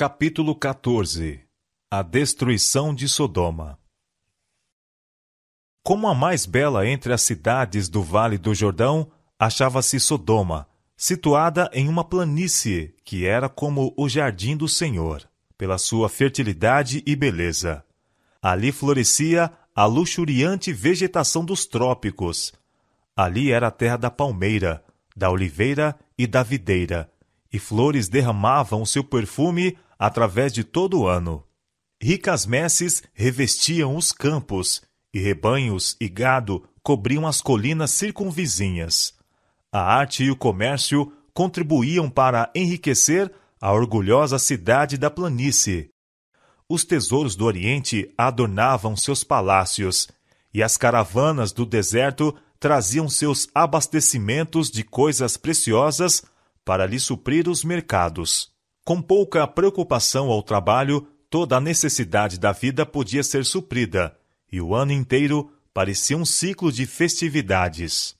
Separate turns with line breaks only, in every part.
Capítulo 14 A destruição de Sodoma Como a mais bela entre as cidades do Vale do Jordão, achava-se Sodoma, situada em uma planície que era como o jardim do Senhor, pela sua fertilidade e beleza. Ali florescia a luxuriante vegetação dos trópicos. Ali era a terra da palmeira, da oliveira e da videira, e flores derramavam seu perfume através de todo o ano. Ricas messes revestiam os campos, e rebanhos e gado cobriam as colinas circunvizinhas. A arte e o comércio contribuíam para enriquecer a orgulhosa cidade da planície. Os tesouros do Oriente adornavam seus palácios, e as caravanas do deserto traziam seus abastecimentos de coisas preciosas para lhe suprir os mercados. Com pouca preocupação ao trabalho, toda a necessidade da vida podia ser suprida, e o ano inteiro parecia um ciclo de festividades.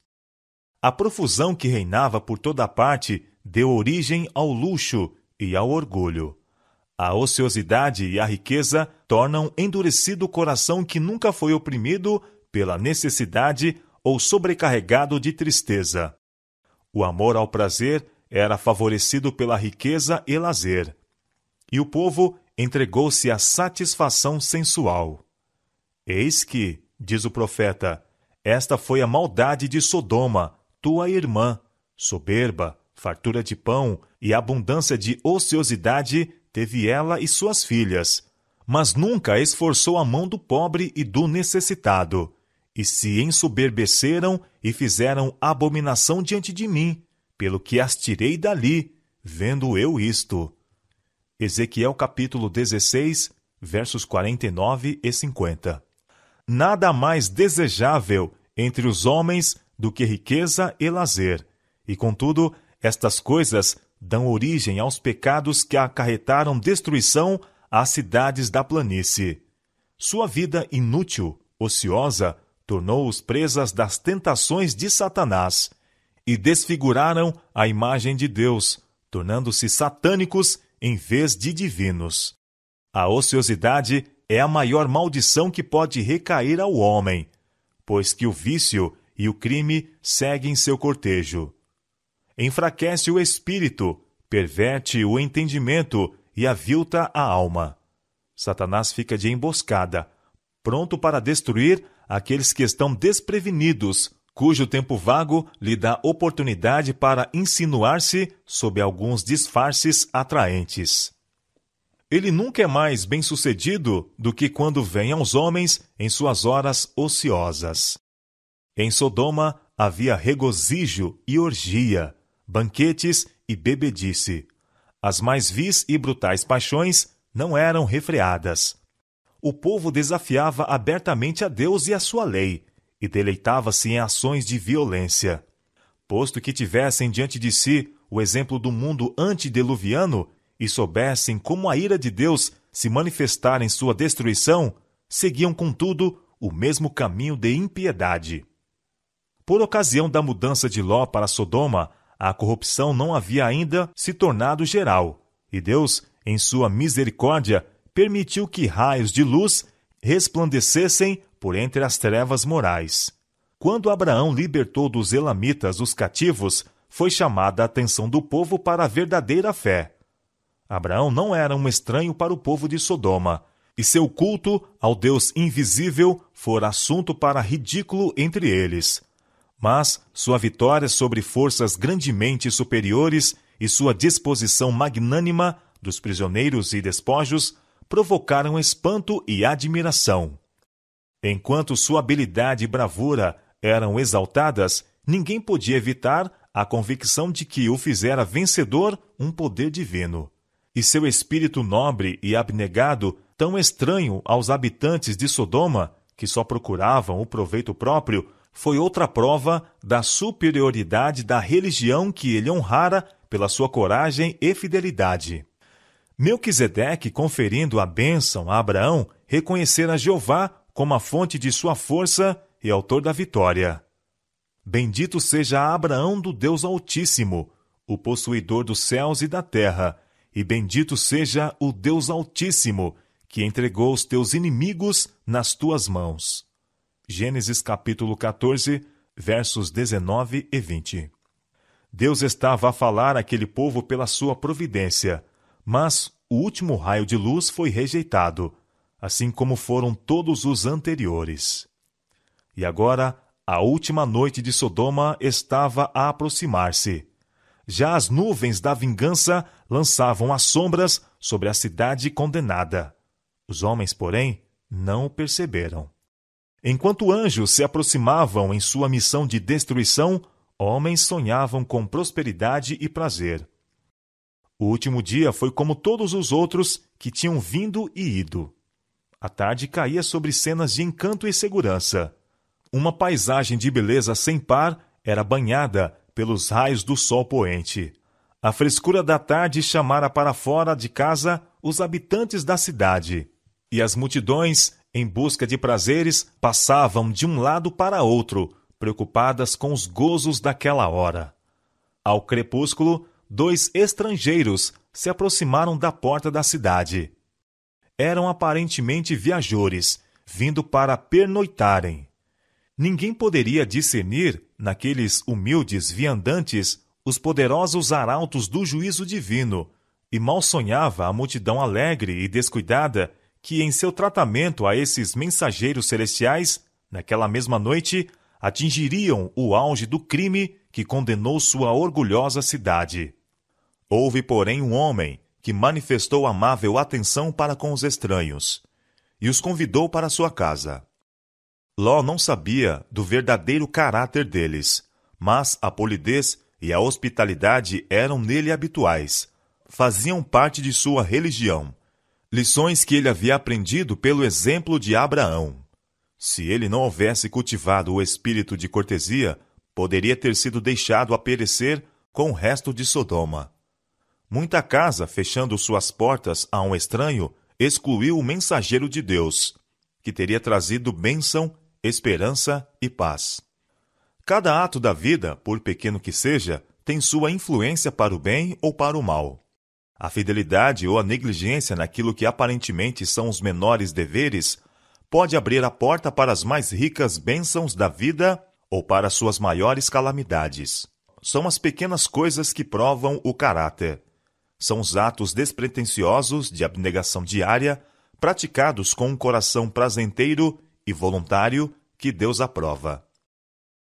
A profusão que reinava por toda parte deu origem ao luxo e ao orgulho. A ociosidade e a riqueza tornam endurecido o coração que nunca foi oprimido pela necessidade ou sobrecarregado de tristeza. O amor ao prazer era favorecido pela riqueza e lazer, e o povo entregou-se à satisfação sensual. Eis que, diz o profeta, esta foi a maldade de Sodoma, tua irmã, soberba, fartura de pão e abundância de ociosidade teve ela e suas filhas, mas nunca esforçou a mão do pobre e do necessitado, e se ensoberbeceram e fizeram abominação diante de mim, pelo que as tirei dali, vendo eu isto. Ezequiel capítulo 16, versos 49 e 50. Nada mais desejável entre os homens do que riqueza e lazer, e contudo, estas coisas dão origem aos pecados que acarretaram destruição às cidades da planície. Sua vida inútil, ociosa, tornou-os presas das tentações de Satanás e desfiguraram a imagem de Deus, tornando-se satânicos em vez de divinos. A ociosidade é a maior maldição que pode recair ao homem, pois que o vício e o crime seguem seu cortejo. Enfraquece o espírito, perverte o entendimento e avilta a alma. Satanás fica de emboscada, pronto para destruir aqueles que estão desprevenidos cujo tempo vago lhe dá oportunidade para insinuar-se sob alguns disfarces atraentes. Ele nunca é mais bem-sucedido do que quando vem aos homens em suas horas ociosas. Em Sodoma havia regozijo e orgia, banquetes e bebedice. As mais vis e brutais paixões não eram refreadas. O povo desafiava abertamente a Deus e a sua lei e deleitava-se em ações de violência. Posto que tivessem diante de si o exemplo do mundo antediluviano e soubessem como a ira de Deus se manifestar em sua destruição, seguiam, contudo, o mesmo caminho de impiedade. Por ocasião da mudança de Ló para Sodoma, a corrupção não havia ainda se tornado geral, e Deus, em sua misericórdia, permitiu que raios de luz resplandecessem por entre as trevas morais. Quando Abraão libertou dos elamitas os cativos, foi chamada a atenção do povo para a verdadeira fé. Abraão não era um estranho para o povo de Sodoma, e seu culto ao Deus invisível fora assunto para ridículo entre eles. Mas sua vitória sobre forças grandemente superiores e sua disposição magnânima dos prisioneiros e despojos provocaram espanto e admiração. Enquanto sua habilidade e bravura eram exaltadas, ninguém podia evitar a convicção de que o fizera vencedor um poder divino. E seu espírito nobre e abnegado, tão estranho aos habitantes de Sodoma, que só procuravam o proveito próprio, foi outra prova da superioridade da religião que ele honrara pela sua coragem e fidelidade. Melquisedeque, conferindo a bênção a Abraão, reconhecera Jeová como a fonte de sua força e autor da vitória. Bendito seja Abraão do Deus Altíssimo, o possuidor dos céus e da terra, e bendito seja o Deus Altíssimo, que entregou os teus inimigos nas tuas mãos. Gênesis capítulo 14, versos 19 e 20. Deus estava a falar àquele povo pela sua providência, mas o último raio de luz foi rejeitado, assim como foram todos os anteriores. E agora a última noite de Sodoma estava a aproximar-se. Já as nuvens da vingança lançavam as sombras sobre a cidade condenada. Os homens, porém, não o perceberam. Enquanto anjos se aproximavam em sua missão de destruição, homens sonhavam com prosperidade e prazer. O último dia foi como todos os outros que tinham vindo e ido. A tarde caía sobre cenas de encanto e segurança. Uma paisagem de beleza sem par era banhada pelos raios do sol poente. A frescura da tarde chamara para fora de casa os habitantes da cidade, e as multidões, em busca de prazeres, passavam de um lado para outro, preocupadas com os gozos daquela hora. Ao crepúsculo, dois estrangeiros se aproximaram da porta da cidade. Eram aparentemente viajores, vindo para pernoitarem. Ninguém poderia discernir, naqueles humildes viandantes, os poderosos arautos do juízo divino, e mal sonhava a multidão alegre e descuidada que, em seu tratamento a esses mensageiros celestiais, naquela mesma noite, atingiriam o auge do crime que condenou sua orgulhosa cidade. Houve, porém, um homem que manifestou amável atenção para com os estranhos e os convidou para sua casa. Ló não sabia do verdadeiro caráter deles, mas a polidez e a hospitalidade eram nele habituais, faziam parte de sua religião, lições que ele havia aprendido pelo exemplo de Abraão. Se ele não houvesse cultivado o espírito de cortesia, poderia ter sido deixado a perecer com o resto de Sodoma. Muita casa, fechando suas portas a um estranho, excluiu o mensageiro de Deus, que teria trazido bênção, esperança e paz. Cada ato da vida, por pequeno que seja, tem sua influência para o bem ou para o mal. A fidelidade ou a negligência naquilo que aparentemente são os menores deveres pode abrir a porta para as mais ricas bênçãos da vida ou para suas maiores calamidades. São as pequenas coisas que provam o caráter. São os atos despretensiosos de abnegação diária, praticados com um coração prazenteiro e voluntário que Deus aprova.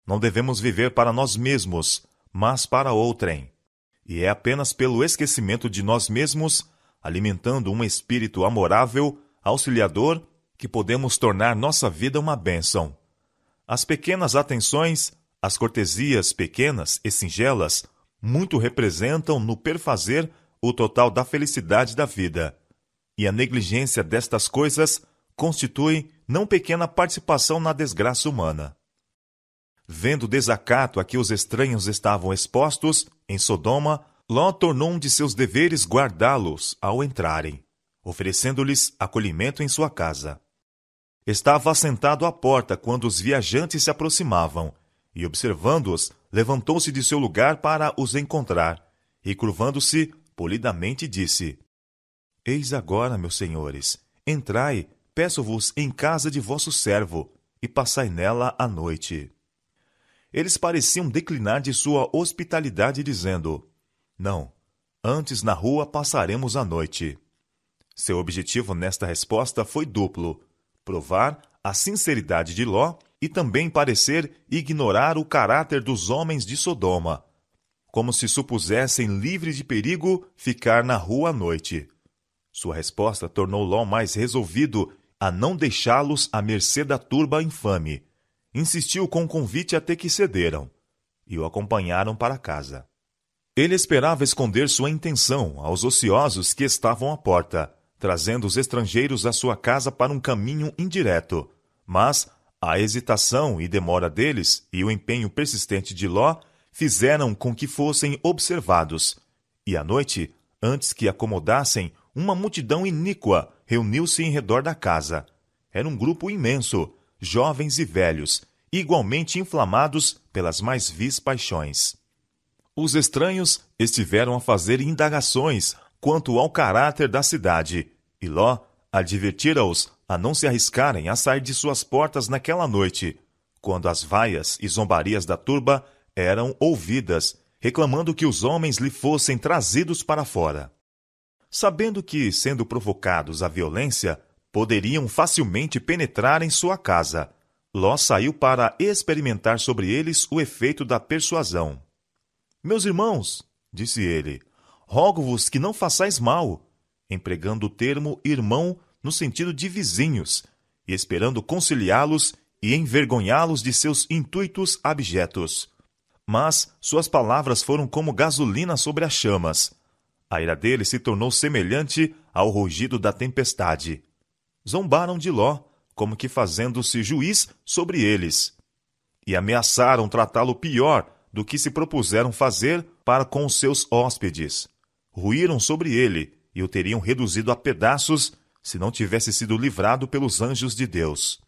Não devemos viver para nós mesmos, mas para outrem. E é apenas pelo esquecimento de nós mesmos, alimentando um espírito amorável, auxiliador, que podemos tornar nossa vida uma bênção. As pequenas atenções, as cortesias pequenas e singelas, muito representam no perfazer o total da felicidade da vida. E a negligência destas coisas constitui não pequena participação na desgraça humana. Vendo o desacato a que os estranhos estavam expostos, em Sodoma, Ló tornou um de seus deveres guardá-los ao entrarem, oferecendo-lhes acolhimento em sua casa. Estava assentado à porta quando os viajantes se aproximavam, e observando-os, levantou-se de seu lugar para os encontrar, e curvando-se, polidamente disse: Eis agora, meus senhores, entrai, peço-vos, em casa de vosso servo, e passai nela a noite. Eles pareciam declinar de sua hospitalidade, dizendo: Não, antes na rua passaremos a noite. Seu objetivo nesta resposta foi duplo: provar a sinceridade de Ló e também parecer ignorar o caráter dos homens de Sodoma, como se supusessem livres de perigo ficar na rua à noite. Sua resposta tornou Ló mais resolvido a não deixá-los à mercê da turba infame. Insistiu com o convite até que cederam e o acompanharam para casa. Ele esperava esconder sua intenção aos ociosos que estavam à porta, trazendo os estrangeiros à sua casa para um caminho indireto. Mas a hesitação e demora deles e o empenho persistente de Ló fizeram com que fossem observados. E à noite, antes que acomodassem, uma multidão iníqua reuniu-se em redor da casa. Era um grupo imenso, jovens e velhos, igualmente inflamados pelas mais vis paixões. Os estranhos estiveram a fazer indagações quanto ao caráter da cidade, e Ló advertira-os a não se arriscarem a sair de suas portas naquela noite, quando as vaias e zombarias da turba eram ouvidas, reclamando que os homens lhe fossem trazidos para fora. Sabendo que, sendo provocados à violência, poderiam facilmente penetrar em sua casa, Ló saiu para experimentar sobre eles o efeito da persuasão. Meus irmãos, disse ele, rogo-vos que não façais mal, empregando o termo irmão no sentido de vizinhos, e esperando conciliá-los e envergonhá-los de seus intuitos abjetos mas suas palavras foram como gasolina sobre as chamas. A ira dele se tornou semelhante ao rugido da tempestade. Zombaram de Ló, como que fazendo-se juiz sobre eles, e ameaçaram tratá-lo pior do que se propuseram fazer para com os seus hóspedes. Ruíram sobre ele e o teriam reduzido a pedaços se não tivesse sido livrado pelos anjos de Deus.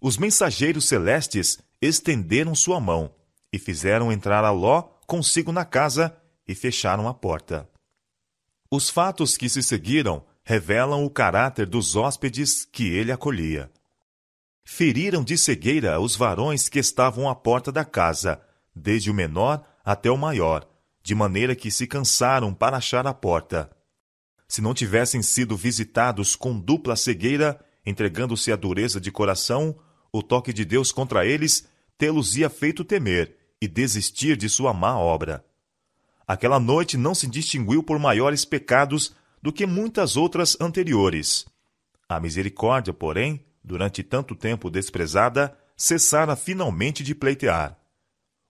Os mensageiros celestes estenderam sua mão e fizeram entrar a Ló consigo na casa e fecharam a porta. Os fatos que se seguiram revelam o caráter dos hóspedes que ele acolhia. Feriram de cegueira os varões que estavam à porta da casa, desde o menor até o maior, de maneira que se cansaram para achar a porta. Se não tivessem sido visitados com dupla cegueira, entregando-se à dureza de coração, o toque de Deus contra eles tê-los ia feito temer, e desistir de sua má obra. Aquela noite não se distinguiu por maiores pecados do que muitas outras anteriores. A misericórdia, porém, durante tanto tempo desprezada, cessara finalmente de pleitear.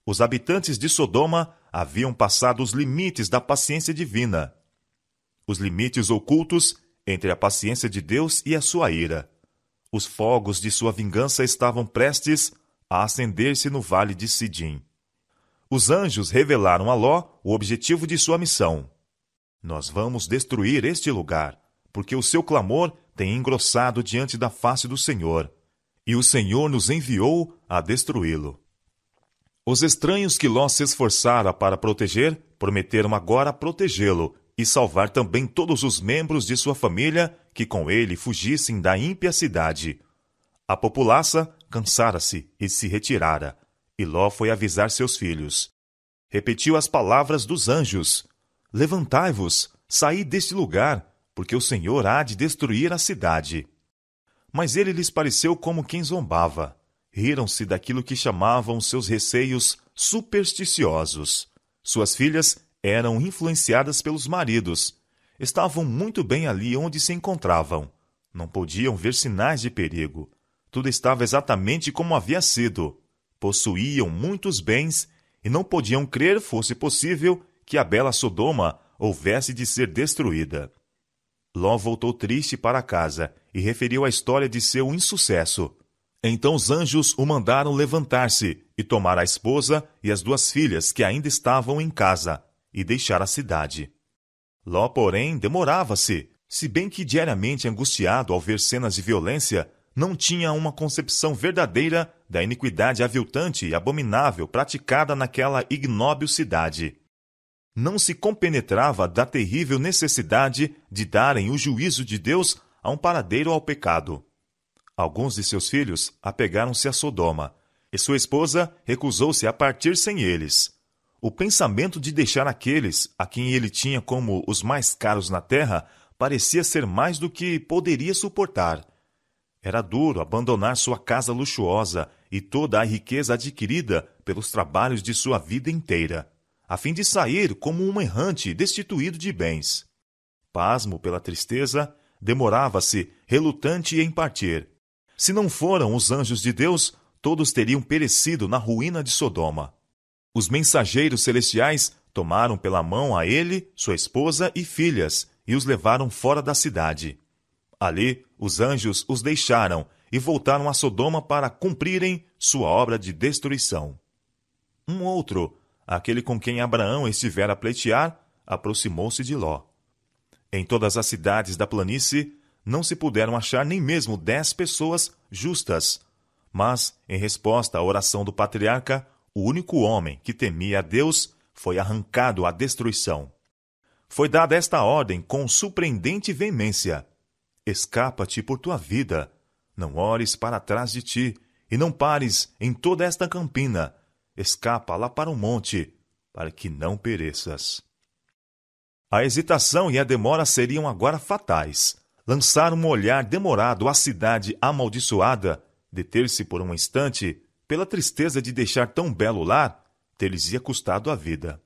Os habitantes de Sodoma haviam passado os limites da paciência divina, os limites ocultos entre a paciência de Deus e a sua ira. Os fogos de sua vingança estavam prestes a acender-se no vale de Sidim os anjos revelaram a Ló o objetivo de sua missão. Nós vamos destruir este lugar, porque o seu clamor tem engrossado diante da face do Senhor, e o Senhor nos enviou a destruí-lo. Os estranhos que Ló se esforçara para proteger prometeram agora protegê-lo e salvar também todos os membros de sua família que com ele fugissem da ímpia cidade. A populaça cansara-se e se retirara e Ló foi avisar seus filhos. Repetiu as palavras dos anjos: Levantai-vos, saí deste lugar, porque o Senhor há de destruir a cidade. Mas ele lhes pareceu como quem zombava. Riram-se daquilo que chamavam seus receios supersticiosos. Suas filhas eram influenciadas pelos maridos. Estavam muito bem ali onde se encontravam. Não podiam ver sinais de perigo. Tudo estava exatamente como havia sido possuíam muitos bens e não podiam crer fosse possível que a bela Sodoma houvesse de ser destruída. Ló voltou triste para casa e referiu a história de seu insucesso. Então os anjos o mandaram levantar-se e tomar a esposa e as duas filhas que ainda estavam em casa e deixar a cidade. Ló, porém, demorava-se, se bem que diariamente angustiado ao ver cenas de violência, não tinha uma concepção verdadeira da iniquidade aviltante e abominável praticada naquela ignóbil cidade. Não se compenetrava da terrível necessidade de darem o juízo de Deus a um paradeiro ao pecado. Alguns de seus filhos apegaram-se a Sodoma, e sua esposa recusou-se a partir sem eles. O pensamento de deixar aqueles a quem ele tinha como os mais caros na terra parecia ser mais do que poderia suportar era duro abandonar sua casa luxuosa e toda a riqueza adquirida pelos trabalhos de sua vida inteira, a fim de sair como um errante destituído de bens. Pasmo pela tristeza, demorava-se, relutante em partir. Se não foram os anjos de Deus, todos teriam perecido na ruína de Sodoma. Os mensageiros celestiais tomaram pela mão a ele, sua esposa e filhas e os levaram fora da cidade. Ali, os anjos os deixaram e voltaram a Sodoma para cumprirem sua obra de destruição. Um outro, aquele com quem Abraão estivera a pleitear, aproximou-se de Ló. Em todas as cidades da planície, não se puderam achar nem mesmo dez pessoas justas. Mas, em resposta à oração do patriarca, o único homem que temia a Deus foi arrancado à destruição. Foi dada esta ordem com surpreendente veemência Escapa-te por tua vida. Não ores para trás de ti, e não pares em toda esta campina. Escapa lá para o um monte, para que não pereças. A hesitação e a demora seriam agora fatais. Lançar um olhar demorado à cidade amaldiçoada, deter-se por um instante, pela tristeza de deixar tão belo lar, ter-lhes-ia custado a vida.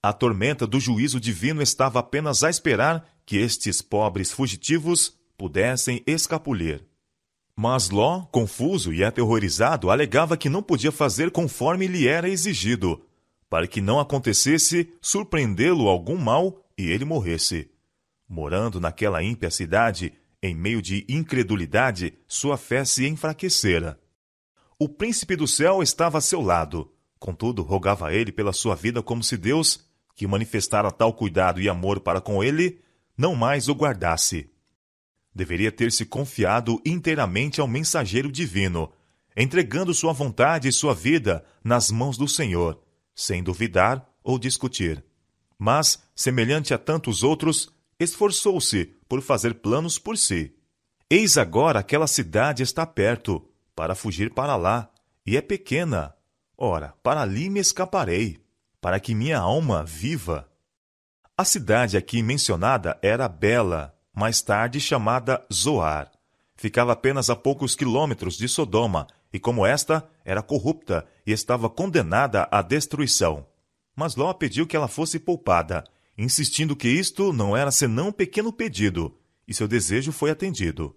A tormenta do juízo divino estava apenas a esperar que estes pobres fugitivos pudessem escapulir. Mas Ló, confuso e aterrorizado, alegava que não podia fazer conforme lhe era exigido, para que não acontecesse surpreendê-lo algum mal e ele morresse. Morando naquela ímpia cidade, em meio de incredulidade, sua fé se enfraquecera. O príncipe do céu estava a seu lado, contudo rogava a ele pela sua vida como se Deus, que manifestara tal cuidado e amor para com ele, não mais o guardasse. Deveria ter-se confiado inteiramente ao mensageiro divino, entregando sua vontade e sua vida nas mãos do Senhor, sem duvidar ou discutir. Mas, semelhante a tantos outros, esforçou-se por fazer planos por si. Eis agora aquela cidade está perto, para fugir para lá, e é pequena. Ora, para ali me escaparei, para que minha alma viva. A cidade aqui mencionada era Bela, mais tarde chamada Zoar. Ficava apenas a poucos quilômetros de Sodoma, e como esta era corrupta e estava condenada à destruição. Mas Ló pediu que ela fosse poupada, insistindo que isto não era senão um pequeno pedido, e seu desejo foi atendido.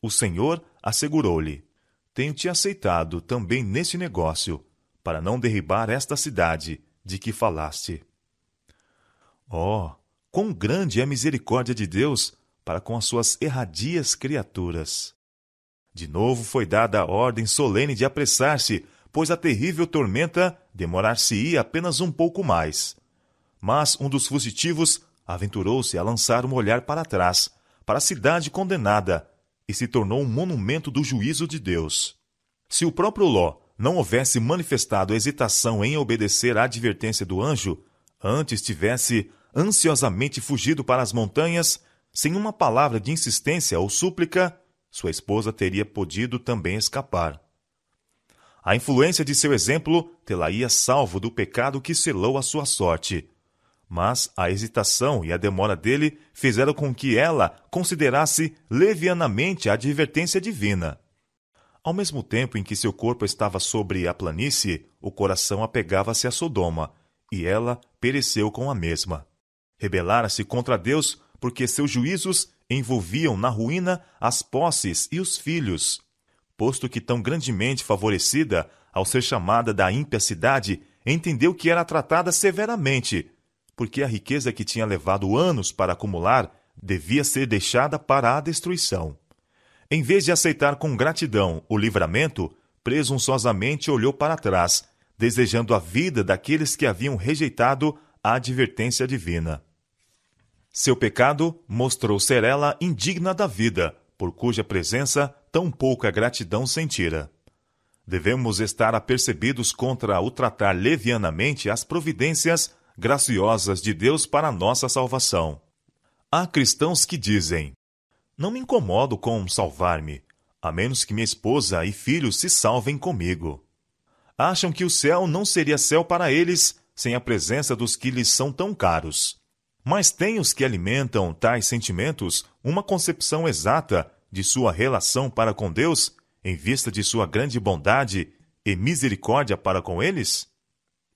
O Senhor assegurou-lhe: Tenho te aceitado também neste negócio, para não derribar esta cidade de que falaste. Oh, quão grande é a misericórdia de Deus para com as suas erradias criaturas! De novo foi dada a ordem solene de apressar-se, pois a terrível tormenta demorar-se-ia apenas um pouco mais. Mas um dos fugitivos aventurou-se a lançar um olhar para trás, para a cidade condenada, e se tornou um monumento do juízo de Deus. Se o próprio Ló não houvesse manifestado hesitação em obedecer à advertência do anjo, antes tivesse ansiosamente fugido para as montanhas, sem uma palavra de insistência ou súplica, sua esposa teria podido também escapar. A influência de seu exemplo tê-la-ia salvo do pecado que selou a sua sorte. Mas a hesitação e a demora dele fizeram com que ela considerasse levianamente a advertência divina. Ao mesmo tempo em que seu corpo estava sobre a planície, o coração apegava-se a Sodoma, e ela pereceu com a mesma rebelara-se contra Deus porque seus juízos envolviam na ruína as posses e os filhos. Posto que tão grandemente favorecida, ao ser chamada da ímpia cidade, entendeu que era tratada severamente, porque a riqueza que tinha levado anos para acumular devia ser deixada para a destruição. Em vez de aceitar com gratidão o livramento, presunçosamente olhou para trás, desejando a vida daqueles que haviam rejeitado a advertência divina. Seu pecado mostrou ser ela indigna da vida, por cuja presença tão pouca gratidão sentira. Devemos estar apercebidos contra o tratar levianamente as providências graciosas de Deus para nossa salvação. Há cristãos que dizem: Não me incomodo com salvar-me, a menos que minha esposa e filhos se salvem comigo. Acham que o céu não seria céu para eles sem a presença dos que lhes são tão caros. Mas tem os que alimentam tais sentimentos uma concepção exata de sua relação para com Deus, em vista de sua grande bondade e misericórdia para com eles?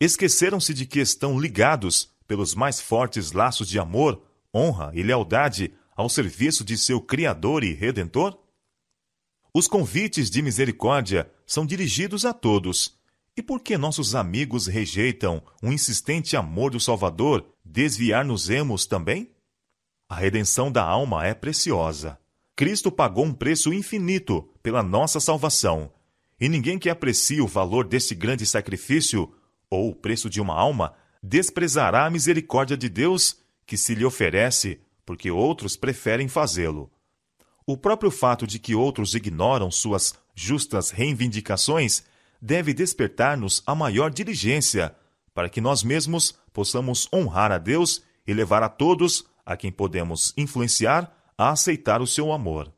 Esqueceram-se de que estão ligados pelos mais fortes laços de amor, honra e lealdade ao serviço de seu Criador e Redentor? Os convites de misericórdia são dirigidos a todos, e por que nossos amigos rejeitam o insistente amor do Salvador, desviar-nos-emos também? A redenção da alma é preciosa. Cristo pagou um preço infinito pela nossa salvação, e ninguém que aprecie o valor deste grande sacrifício, ou o preço de uma alma, desprezará a misericórdia de Deus que se lhe oferece, porque outros preferem fazê-lo. O próprio fato de que outros ignoram suas justas reivindicações deve despertar-nos a maior diligência, para que nós mesmos possamos honrar a Deus e levar a todos a quem podemos influenciar a aceitar o seu amor.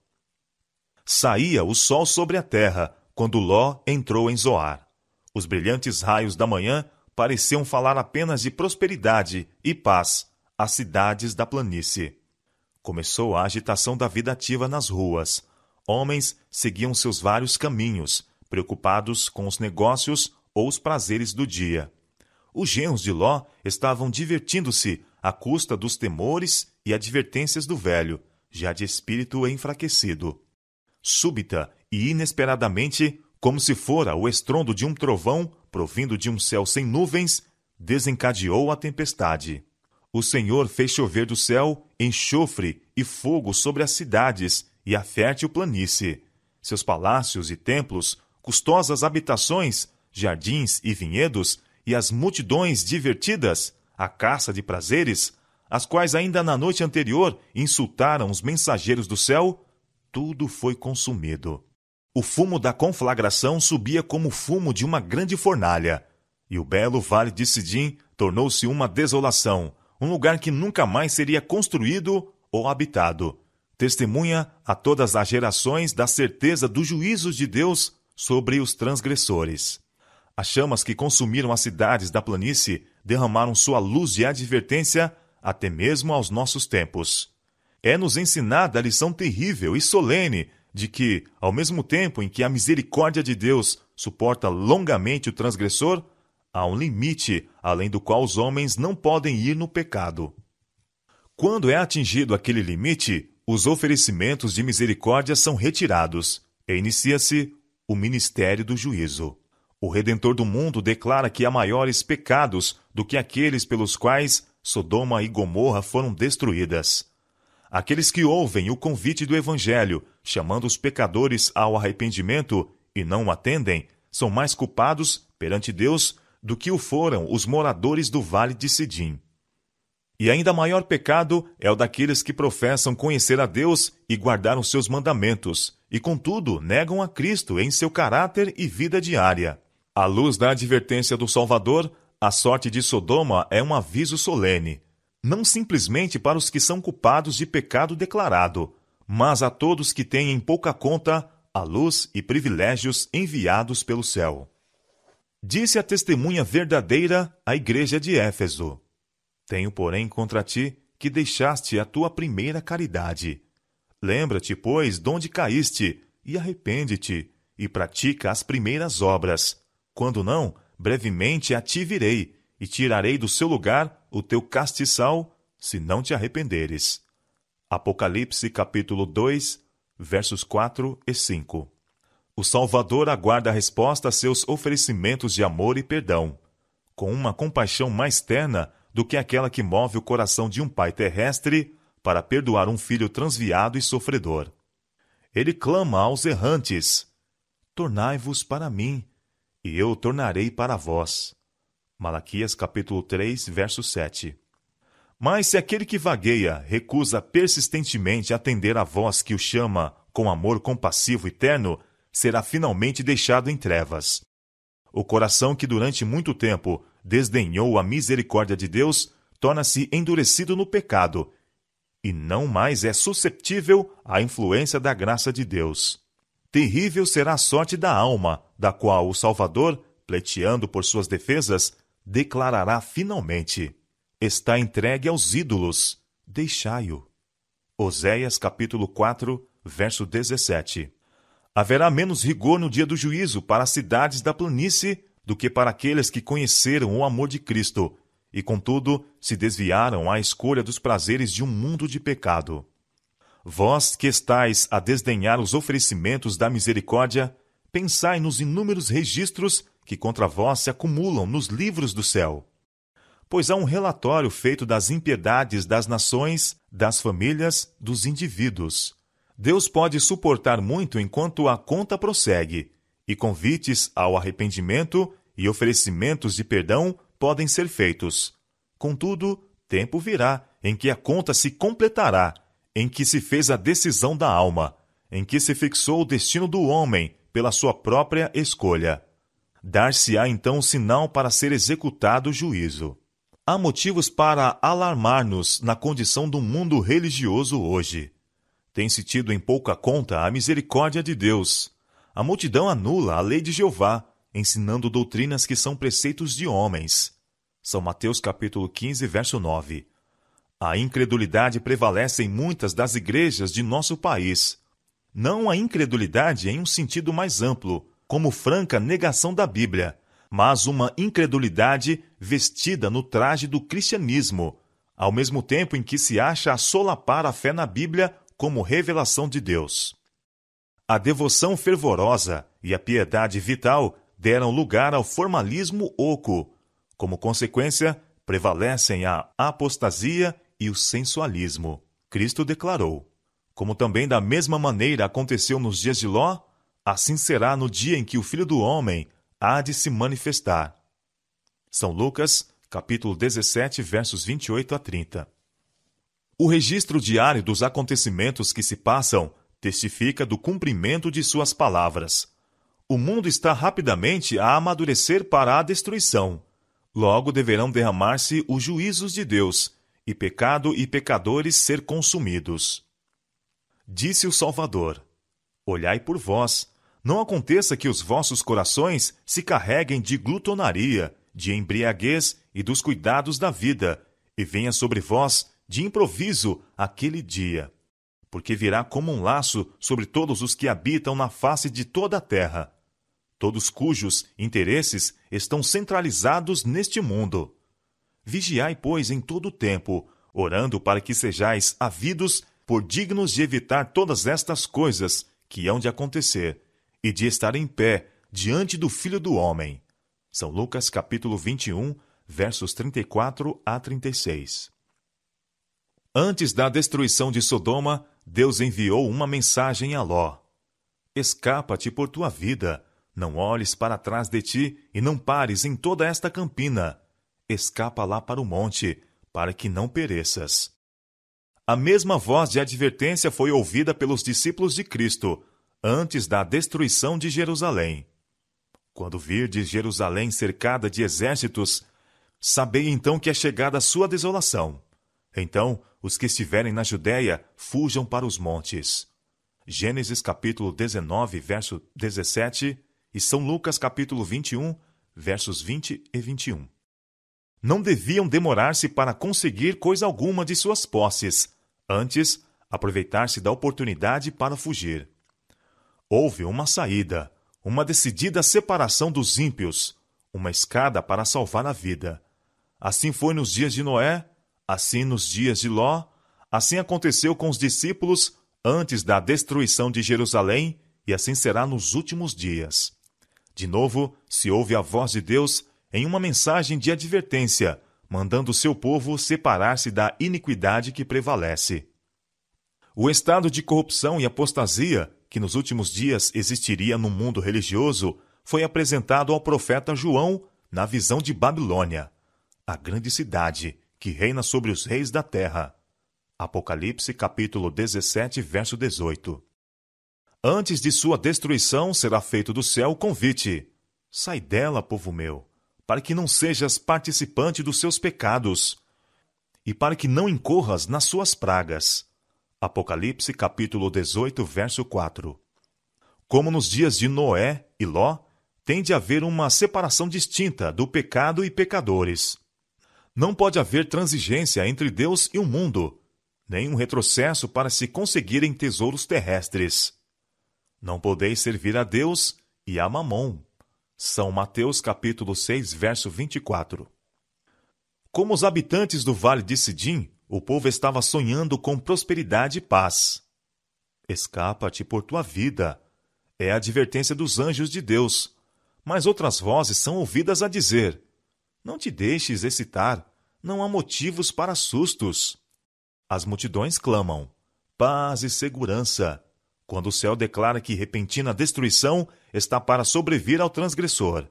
Saía o sol sobre a terra quando Ló entrou em Zoar. Os brilhantes raios da manhã pareciam falar apenas de prosperidade e paz às cidades da planície. Começou a agitação da vida ativa nas ruas. Homens seguiam seus vários caminhos, preocupados com os negócios ou os prazeres do dia. Os genros de Ló estavam divertindo-se à custa dos temores e advertências do velho, já de espírito enfraquecido. Súbita e inesperadamente, como se fora o estrondo de um trovão provindo de um céu sem nuvens, desencadeou a tempestade. O Senhor fez chover do céu enxofre e fogo sobre as cidades e a fértil planície. Seus palácios e templos custosas habitações, jardins e vinhedos, e as multidões divertidas, a caça de prazeres, as quais ainda na noite anterior insultaram os mensageiros do céu, tudo foi consumido. O fumo da conflagração subia como o fumo de uma grande fornalha, e o belo vale de Sidim tornou-se uma desolação, um lugar que nunca mais seria construído ou habitado. Testemunha a todas as gerações da certeza dos juízos de Deus sobre os transgressores. As chamas que consumiram as cidades da planície derramaram sua luz e advertência até mesmo aos nossos tempos. É-nos ensinada a lição terrível e solene de que, ao mesmo tempo em que a misericórdia de Deus suporta longamente o transgressor, há um limite além do qual os homens não podem ir no pecado. Quando é atingido aquele limite, os oferecimentos de misericórdia são retirados e inicia-se o ministério do juízo. O Redentor do mundo declara que há maiores pecados do que aqueles pelos quais Sodoma e Gomorra foram destruídas. Aqueles que ouvem o convite do Evangelho, chamando os pecadores ao arrependimento e não o atendem, são mais culpados perante Deus do que o foram os moradores do Vale de Sidim. E ainda maior pecado é o daqueles que professam conhecer a Deus e guardar os seus mandamentos, e contudo negam a Cristo em seu caráter e vida diária. À luz da advertência do Salvador, a sorte de Sodoma é um aviso solene, não simplesmente para os que são culpados de pecado declarado, mas a todos que têm em pouca conta a luz e privilégios enviados pelo céu. Disse a testemunha verdadeira à igreja de Éfeso tenho, porém, contra ti que deixaste a tua primeira caridade. Lembra-te, pois, onde caíste, e arrepende-te, e pratica as primeiras obras. Quando não, brevemente a ti virei, e tirarei do seu lugar o teu castiçal, se não te arrependeres. Apocalipse capítulo 2, versos 4 e 5. O Salvador aguarda a resposta a seus oferecimentos de amor e perdão. Com uma compaixão mais terna, do que aquela que move o coração de um pai terrestre para perdoar um filho transviado e sofredor. Ele clama aos errantes: Tornai-vos para mim, e eu tornarei para vós. Malaquias capítulo 3, verso 7. Mas se aquele que vagueia recusa persistentemente atender à voz que o chama com amor compassivo e terno, será finalmente deixado em trevas. O coração que durante muito tempo desdenhou a misericórdia de Deus, torna-se endurecido no pecado e não mais é susceptível à influência da graça de Deus. Terrível será a sorte da alma, da qual o Salvador, pleiteando por suas defesas, declarará finalmente: está entregue aos ídolos, deixai-o. Oséias capítulo 4, verso 17. Haverá menos rigor no dia do juízo para as cidades da planície do que para aqueles que conheceram o amor de Cristo e, contudo, se desviaram à escolha dos prazeres de um mundo de pecado. Vós que estáis a desdenhar os oferecimentos da misericórdia, pensai nos inúmeros registros que contra vós se acumulam nos livros do céu. Pois há um relatório feito das impiedades das nações, das famílias, dos indivíduos. Deus pode suportar muito enquanto a conta prossegue, e convites ao arrependimento e oferecimentos de perdão podem ser feitos. Contudo, tempo virá em que a conta se completará, em que se fez a decisão da alma, em que se fixou o destino do homem pela sua própria escolha. Dar-se-á então o sinal para ser executado o juízo. Há motivos para alarmar-nos na condição do mundo religioso hoje. Tem-se tido em pouca conta a misericórdia de Deus a multidão anula a lei de Jeová, ensinando doutrinas que são preceitos de homens. São Mateus capítulo 15, verso 9. A incredulidade prevalece em muitas das igrejas de nosso país. Não a incredulidade em um sentido mais amplo, como franca negação da Bíblia, mas uma incredulidade vestida no traje do cristianismo, ao mesmo tempo em que se acha a solapar a fé na Bíblia como revelação de Deus. A devoção fervorosa e a piedade vital deram lugar ao formalismo oco. Como consequência, prevalecem a apostasia e o sensualismo. Cristo declarou. Como também da mesma maneira aconteceu nos dias de Ló, assim será no dia em que o Filho do Homem há de se manifestar. São Lucas, capítulo 17, versos 28 a 30. O registro diário dos acontecimentos que se passam testifica do cumprimento de suas palavras. O mundo está rapidamente a amadurecer para a destruição. Logo deverão derramar-se os juízos de Deus, e pecado e pecadores ser consumidos. Disse o Salvador: Olhai por vós, não aconteça que os vossos corações se carreguem de glutonaria, de embriaguez e dos cuidados da vida, e venha sobre vós, de improviso, aquele dia porque virá como um laço sobre todos os que habitam na face de toda a terra, todos cujos interesses estão centralizados neste mundo. Vigiai, pois, em todo o tempo, orando para que sejais havidos por dignos de evitar todas estas coisas que hão de acontecer e de estar em pé diante do Filho do Homem. São Lucas capítulo 21, versos 34 a 36. Antes da destruição de Sodoma, Deus enviou uma mensagem a Ló: Escapa-te por tua vida, não olhes para trás de ti e não pares em toda esta campina. Escapa lá para o monte, para que não pereças. A mesma voz de advertência foi ouvida pelos discípulos de Cristo antes da destruição de Jerusalém. Quando virdes Jerusalém cercada de exércitos, sabei então que é chegada a sua desolação. Então os que estiverem na Judéia, fujam para os montes. Gênesis capítulo 19, verso 17 e São Lucas capítulo 21, versos 20 e 21. Não deviam demorar-se para conseguir coisa alguma de suas posses, antes aproveitar-se da oportunidade para fugir. Houve uma saída, uma decidida separação dos ímpios, uma escada para salvar a vida. Assim foi nos dias de Noé, Assim nos dias de Ló, assim aconteceu com os discípulos antes da destruição de Jerusalém, e assim será nos últimos dias. De novo, se ouve a voz de Deus em uma mensagem de advertência, mandando seu povo separar-se da iniquidade que prevalece. O estado de corrupção e apostasia que nos últimos dias existiria no mundo religioso foi apresentado ao profeta João na visão de Babilônia, a grande cidade, que reina sobre os reis da terra. Apocalipse capítulo 17, verso 18. Antes de sua destruição será feito do céu o convite: Sai dela, povo meu, para que não sejas participante dos seus pecados e para que não incorras nas suas pragas. Apocalipse capítulo 18, verso 4. Como nos dias de Noé e Ló, tem de haver uma separação distinta do pecado e pecadores. Não pode haver transigência entre Deus e o mundo, nem um retrocesso para se conseguirem tesouros terrestres. Não podeis servir a Deus e a Mamon. São Mateus capítulo 6, verso 24. Como os habitantes do vale de Sidim, o povo estava sonhando com prosperidade e paz. Escapa-te por tua vida. É a advertência dos anjos de Deus. Mas outras vozes são ouvidas a dizer: não te deixes excitar, não há motivos para sustos. As multidões clamam: paz e segurança, quando o céu declara que repentina destruição está para sobrevir ao transgressor.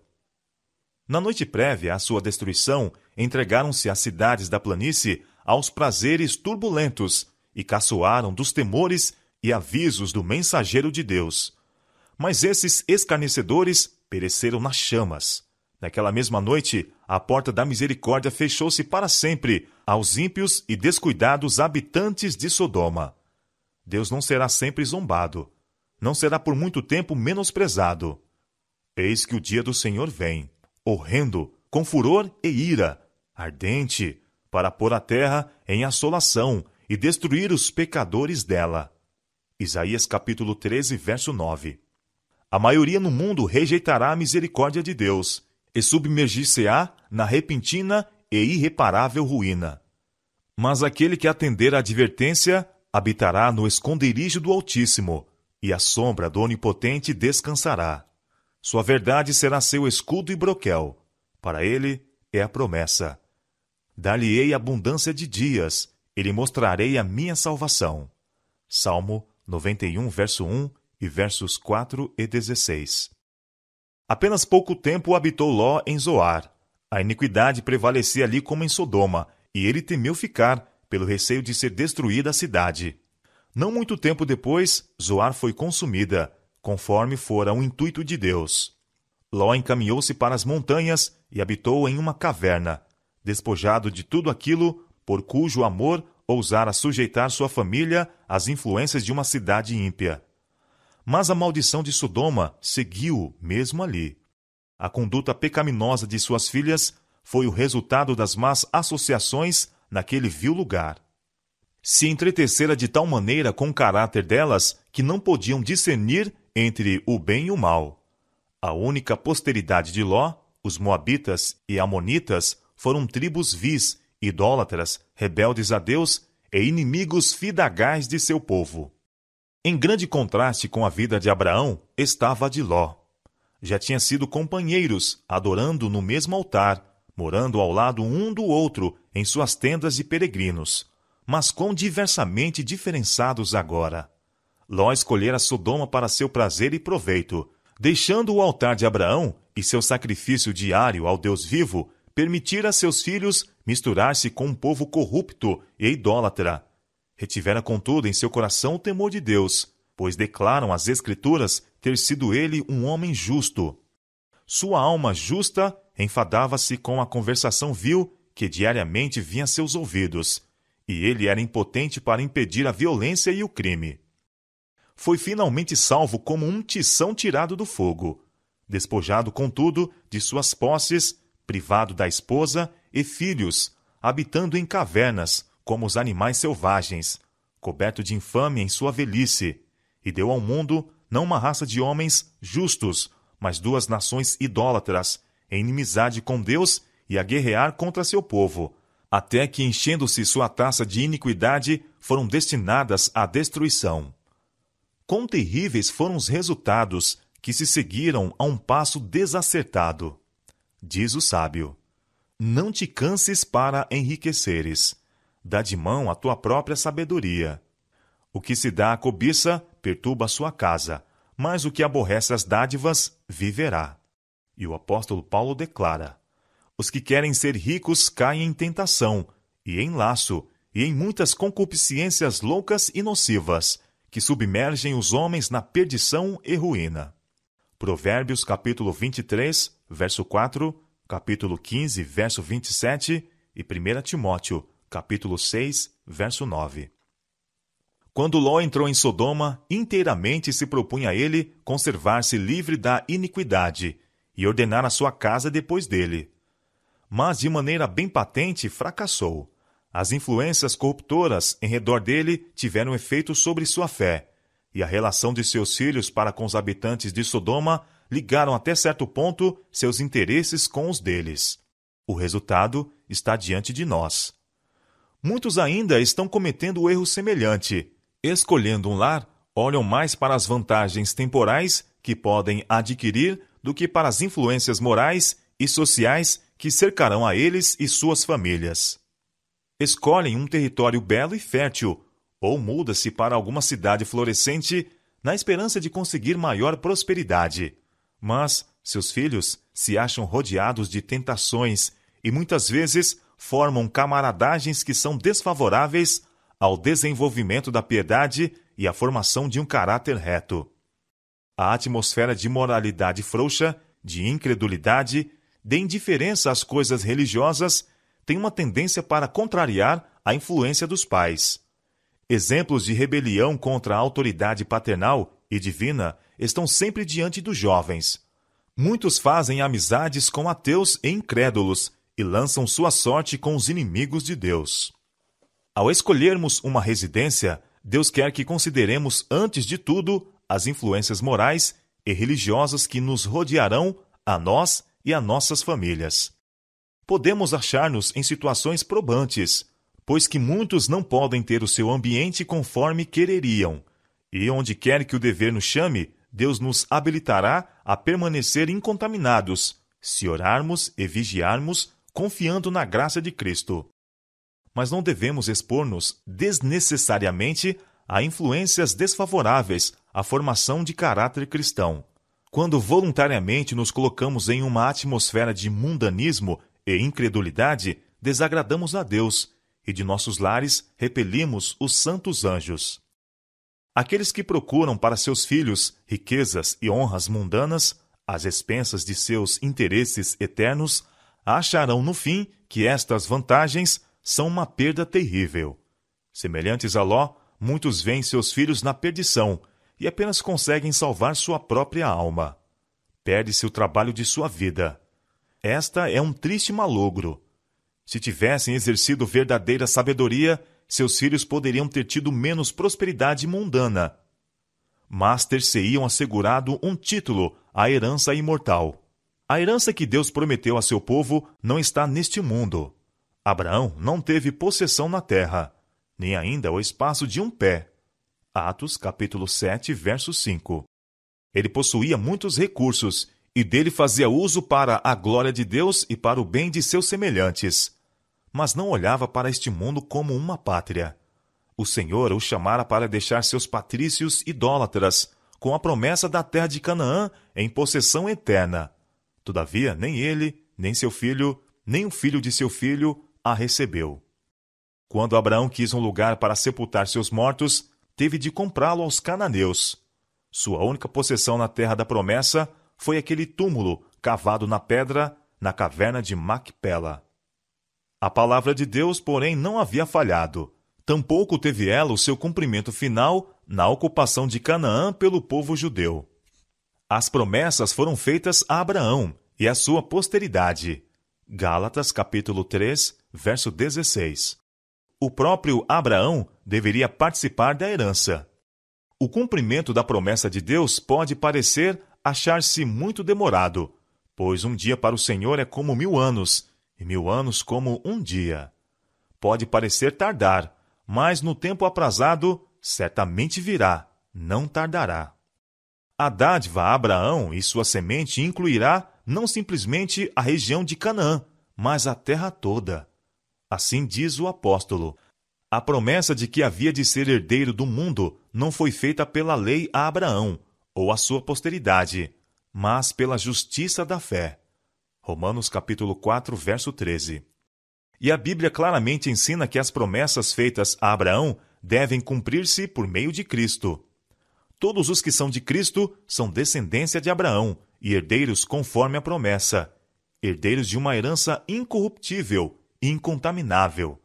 Na noite prévia à sua destruição, entregaram-se as cidades da planície aos prazeres turbulentos e caçoaram dos temores e avisos do mensageiro de Deus. Mas esses escarnecedores pereceram nas chamas. Naquela mesma noite, a porta da misericórdia fechou-se para sempre aos ímpios e descuidados habitantes de Sodoma. Deus não será sempre zombado, não será por muito tempo menosprezado. Eis que o dia do Senhor vem, horrendo, com furor e ira, ardente, para pôr a terra em assolação e destruir os pecadores dela. Isaías capítulo 13, verso 9. A maioria no mundo rejeitará a misericórdia de Deus e submergir-se-á na repentina e irreparável ruína. Mas aquele que atender à advertência habitará no esconderijo do Altíssimo, e a sombra do Onipotente descansará. Sua verdade será seu escudo e broquel. Para ele é a promessa. Dar-lhe-ei abundância de dias, e lhe mostrarei a minha salvação. Salmo 91, verso 1 e versos 4 e 16. Apenas pouco tempo habitou Ló em Zoar, a iniquidade prevalecia ali como em Sodoma, e ele temeu ficar, pelo receio de ser destruída a cidade. Não muito tempo depois, Zoar foi consumida, conforme fora o intuito de Deus. Ló encaminhou-se para as montanhas e habitou em uma caverna, despojado de tudo aquilo por cujo amor ousara sujeitar sua família às influências de uma cidade ímpia. Mas a maldição de Sodoma seguiu mesmo ali. A conduta pecaminosa de suas filhas foi o resultado das más associações naquele vil lugar. Se entretecera de tal maneira com o caráter delas que não podiam discernir entre o bem e o mal. A única posteridade de Ló, os Moabitas e Amonitas, foram tribos vis, idólatras, rebeldes a Deus e inimigos fidagais de seu povo. Em grande contraste com a vida de Abraão estava a de Ló já tinha sido companheiros, adorando no mesmo altar, morando ao lado um do outro em suas tendas de peregrinos. Mas quão diversamente diferenciados agora! Ló escolhera Sodoma para seu prazer e proveito, deixando o altar de Abraão e seu sacrifício diário ao Deus vivo, permitir a seus filhos misturar-se com um povo corrupto e idólatra. Retivera, contudo, em seu coração o temor de Deus, pois declaram as Escrituras ter sido ele um homem justo. Sua alma justa enfadava-se com a conversação vil que diariamente vinha a seus ouvidos, e ele era impotente para impedir a violência e o crime. Foi finalmente salvo como um tição tirado do fogo, despojado, contudo, de suas posses, privado da esposa e filhos, habitando em cavernas, como os animais selvagens, coberto de infame em sua velhice, e deu ao mundo não uma raça de homens justos, mas duas nações idólatras, em inimizade com Deus e a guerrear contra seu povo, até que, enchendo-se sua taça de iniquidade, foram destinadas à destruição. Quão terríveis foram os resultados que se seguiram a um passo desacertado! Diz o sábio: Não te canses para enriqueceres. Dá de mão a tua própria sabedoria. O que se dá à cobiça perturba a sua casa, mas o que aborrece as dádivas viverá. E o apóstolo Paulo declara: Os que querem ser ricos caem em tentação, e em laço, e em muitas concupiscências loucas e nocivas, que submergem os homens na perdição e ruína. Provérbios capítulo 23, verso 4, capítulo 15, verso 27 e 1 Timóteo capítulo 6, verso 9. Quando Ló entrou em Sodoma, inteiramente se propunha a ele conservar-se livre da iniquidade e ordenar a sua casa depois dele. Mas de maneira bem patente fracassou. As influências corruptoras em redor dele tiveram efeito sobre sua fé, e a relação de seus filhos para com os habitantes de Sodoma ligaram até certo ponto seus interesses com os deles. O resultado está diante de nós. Muitos ainda estão cometendo erro semelhante, escolhendo um lar, olham mais para as vantagens temporais que podem adquirir do que para as influências morais e sociais que cercarão a eles e suas famílias. Escolhem um território belo e fértil, ou muda-se para alguma cidade florescente na esperança de conseguir maior prosperidade. Mas seus filhos se acham rodeados de tentações e muitas vezes formam camaradagens que são desfavoráveis ao desenvolvimento da piedade e à formação de um caráter reto. A atmosfera de moralidade frouxa, de incredulidade, de indiferença às coisas religiosas tem uma tendência para contrariar a influência dos pais. Exemplos de rebelião contra a autoridade paternal e divina estão sempre diante dos jovens. Muitos fazem amizades com ateus e incrédulos e lançam sua sorte com os inimigos de Deus. Ao escolhermos uma residência, Deus quer que consideremos, antes de tudo, as influências morais e religiosas que nos rodearão a nós e a nossas famílias. Podemos achar-nos em situações probantes, pois que muitos não podem ter o seu ambiente conforme quereriam, e onde quer que o dever nos chame, Deus nos habilitará a permanecer incontaminados, se orarmos e vigiarmos, confiando na graça de Cristo mas não devemos expor-nos desnecessariamente a influências desfavoráveis à formação de caráter cristão. Quando voluntariamente nos colocamos em uma atmosfera de mundanismo e incredulidade, desagradamos a Deus e de nossos lares repelimos os santos anjos. Aqueles que procuram para seus filhos riquezas e honras mundanas, às expensas de seus interesses eternos, acharão no fim que estas vantagens são uma perda terrível. Semelhantes a Ló, muitos veem seus filhos na perdição e apenas conseguem salvar sua própria alma. Perde-se o trabalho de sua vida. Esta é um triste malogro. Se tivessem exercido verdadeira sabedoria, seus filhos poderiam ter tido menos prosperidade mundana, mas ter-se-iam assegurado um título, a herança imortal. A herança que Deus prometeu a seu povo não está neste mundo. Abraão não teve possessão na terra, nem ainda o espaço de um pé. Atos capítulo 7, verso 5. Ele possuía muitos recursos e dele fazia uso para a glória de Deus e para o bem de seus semelhantes. Mas não olhava para este mundo como uma pátria. O Senhor o chamara para deixar seus patrícios idólatras, com a promessa da terra de Canaã em possessão eterna. Todavia, nem ele, nem seu filho, nem o filho de seu filho, a recebeu. Quando Abraão quis um lugar para sepultar seus mortos, teve de comprá-lo aos cananeus. Sua única possessão na terra da promessa foi aquele túmulo cavado na pedra na caverna de Macpela. A palavra de Deus, porém, não havia falhado. Tampouco teve ela o seu cumprimento final na ocupação de Canaã pelo povo judeu. As promessas foram feitas a Abraão e à sua posteridade. Gálatas capítulo 3, verso 16. O próprio Abraão deveria participar da herança. O cumprimento da promessa de Deus pode parecer achar-se muito demorado, pois um dia para o Senhor é como mil anos, e mil anos como um dia. Pode parecer tardar, mas no tempo aprazado certamente virá, não tardará. A dádiva a Abraão e sua semente incluirá não simplesmente a região de Canaã, mas a terra toda. Assim diz o apóstolo. A promessa de que havia de ser herdeiro do mundo não foi feita pela lei a Abraão ou à sua posteridade, mas pela justiça da fé. Romanos capítulo 4, verso 13. E a Bíblia claramente ensina que as promessas feitas a Abraão devem cumprir-se por meio de Cristo. Todos os que são de Cristo são descendência de Abraão e herdeiros conforme a promessa, herdeiros de uma herança incorruptível, incontaminável,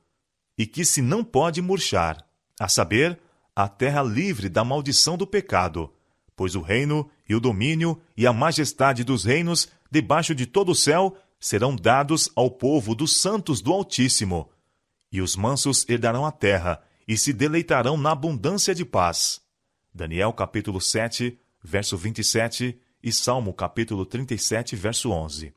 e que se não pode murchar, a saber, a terra livre da maldição do pecado, pois o reino e o domínio e a majestade dos reinos debaixo de todo o céu serão dados ao povo dos santos do Altíssimo, e os mansos herdarão a terra e se deleitarão na abundância de paz. Daniel capítulo 7, verso 27 e Salmo capítulo 37, verso 11.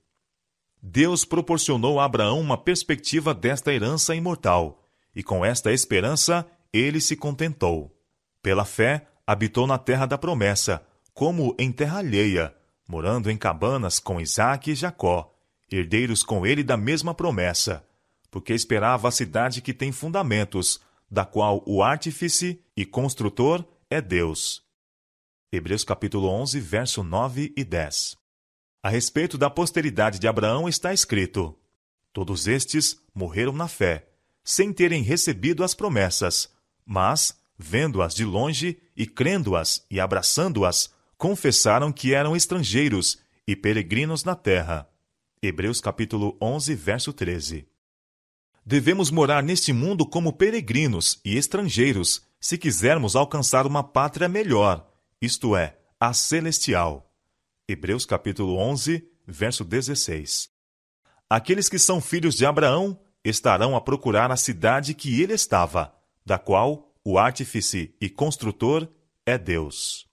Deus proporcionou a Abraão uma perspectiva desta herança imortal, e com esta esperança ele se contentou. Pela fé, habitou na terra da promessa, como em terra alheia, morando em cabanas com Isaac e Jacó, herdeiros com ele da mesma promessa, porque esperava a cidade que tem fundamentos, da qual o artífice e construtor é Deus. Hebreus capítulo 11, verso 9 e 10. A respeito da posteridade de Abraão está escrito: Todos estes morreram na fé, sem terem recebido as promessas, mas, vendo-as de longe e crendo-as e abraçando-as, confessaram que eram estrangeiros e peregrinos na terra. Hebreus capítulo 11, verso 13. Devemos morar neste mundo como peregrinos e estrangeiros, se quisermos alcançar uma pátria melhor, isto é, a celestial. Hebreus capítulo 11, verso 16. Aqueles que são filhos de Abraão estarão a procurar a cidade que ele estava, da qual o artífice e construtor é Deus.